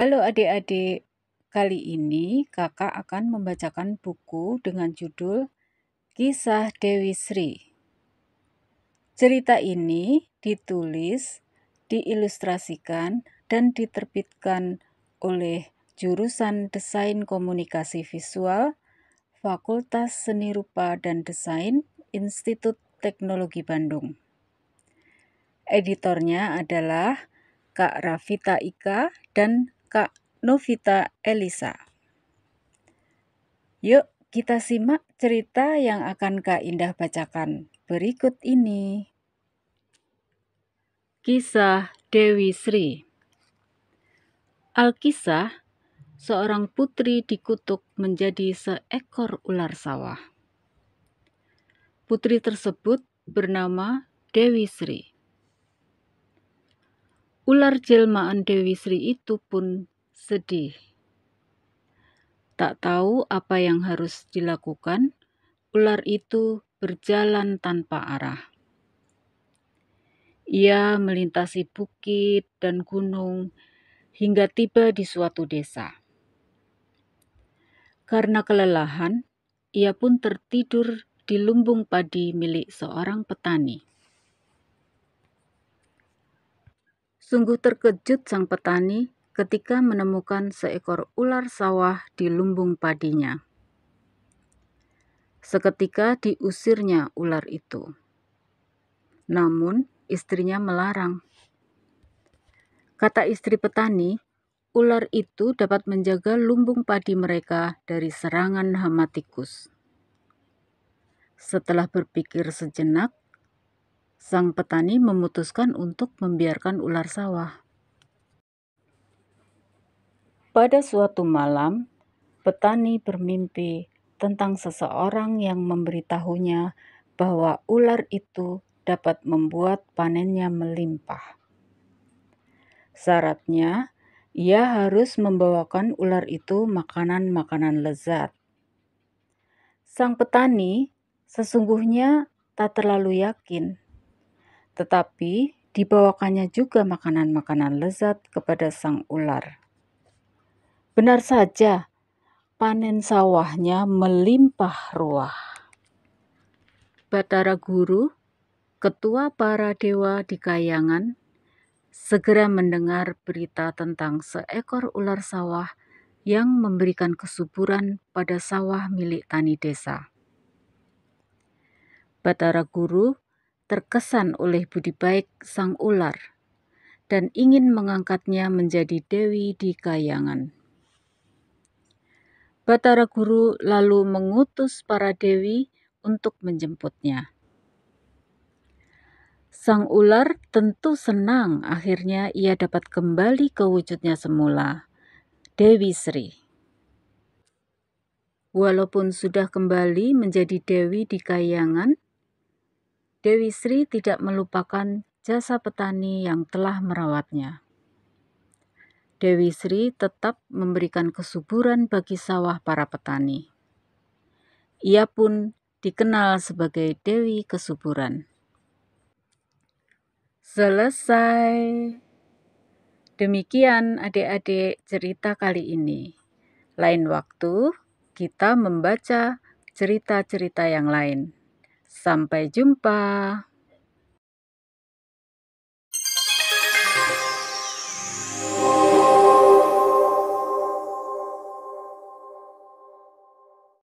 Halo adik-adik, kali ini kakak akan membacakan buku dengan judul Kisah Dewi Sri. Cerita ini ditulis, diilustrasikan, dan diterbitkan oleh jurusan Desain Komunikasi Visual, Fakultas Seni Rupa dan Desain, Institut Teknologi Bandung. Editornya adalah Kak Rafita Ika dan Kak Novita Elisa. Yuk kita simak cerita yang akan Kak Indah bacakan berikut ini. Kisah Dewi Sri Alkisah, seorang putri dikutuk menjadi seekor ular sawah. Putri tersebut bernama Dewi Sri. Ular jelmaan Dewi Sri itu pun sedih. Tak tahu apa yang harus dilakukan, ular itu berjalan tanpa arah. Ia melintasi bukit dan gunung hingga tiba di suatu desa. Karena kelelahan, ia pun tertidur di lumbung padi milik seorang petani. Sungguh terkejut sang petani ketika menemukan seekor ular sawah di lumbung padinya. Seketika diusirnya ular itu. Namun, istrinya melarang. Kata istri petani, ular itu dapat menjaga lumbung padi mereka dari serangan hama tikus. Setelah berpikir sejenak, sang petani memutuskan untuk membiarkan ular sawah. Pada suatu malam, petani bermimpi tentang seseorang yang memberitahunya bahwa ular itu dapat membuat panennya melimpah. Syaratnya, ia harus membawakan ular itu makanan-makanan lezat. Sang petani sesungguhnya tak terlalu yakin tetapi dibawakannya juga makanan-makanan lezat kepada sang ular. Benar saja, panen sawahnya melimpah ruah. Batara Guru, ketua para dewa di Kayangan, segera mendengar berita tentang seekor ular sawah yang memberikan kesuburan pada sawah milik tani desa. Batara Guru terkesan oleh budi baik sang ular dan ingin mengangkatnya menjadi dewi di kayangan. Batara Guru lalu mengutus para dewi untuk menjemputnya. Sang ular tentu senang akhirnya ia dapat kembali ke wujudnya semula, Dewi Sri. Walaupun sudah kembali menjadi Dewi di kayangan, Dewi Sri tidak melupakan jasa petani yang telah merawatnya. Dewi Sri tetap memberikan kesuburan bagi sawah para petani. Ia pun dikenal sebagai Dewi Kesuburan. Selesai. Demikian adik-adik cerita kali ini. Lain waktu kita membaca cerita-cerita yang lain. Sampai jumpa.